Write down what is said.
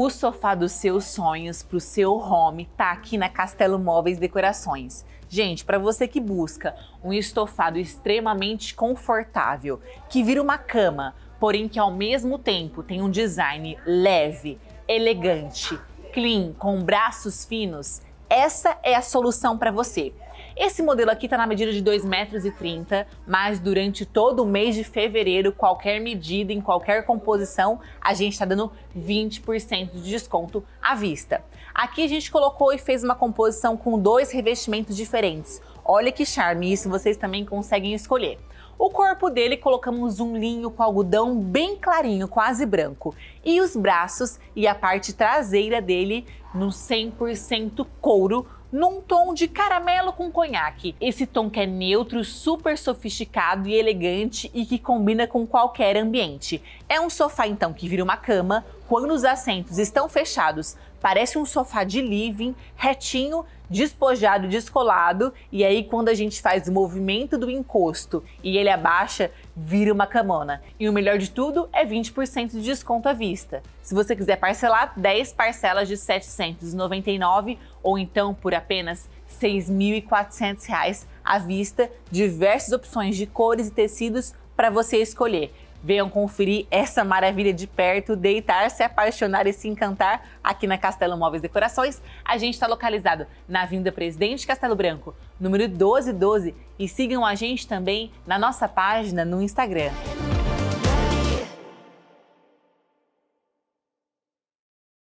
O sofá dos seus sonhos para o seu home tá aqui na Castelo Móveis Decorações. Gente, para você que busca um estofado extremamente confortável, que vira uma cama, porém que ao mesmo tempo tem um design leve, elegante, clean, com braços finos, essa é a solução para você. Esse modelo aqui está na medida de 2,30 metros, mas durante todo o mês de fevereiro, qualquer medida, em qualquer composição, a gente está dando 20% de desconto à vista. Aqui a gente colocou e fez uma composição com dois revestimentos diferentes. Olha que charme, isso vocês também conseguem escolher. O corpo dele colocamos um linho com algodão bem clarinho, quase branco. E os braços e a parte traseira dele no 100% couro, num tom de caramelo com conhaque. Esse tom que é neutro, super sofisticado e elegante e que combina com qualquer ambiente. É um sofá então que vira uma cama, quando os assentos estão fechados, parece um sofá de living, retinho, despojado, descolado, e aí quando a gente faz o movimento do encosto e ele abaixa, vira uma camona. E o melhor de tudo é 20% de desconto à vista. Se você quiser parcelar 10 parcelas de 799 ou então por apenas R$ 6.400 à vista, diversas opções de cores e tecidos para você escolher. Venham conferir essa maravilha de perto, deitar, se apaixonar e se encantar aqui na Castelo Móveis Decorações. A gente está localizado na Avenida Presidente Castelo Branco, número 1212. E sigam a gente também na nossa página no Instagram.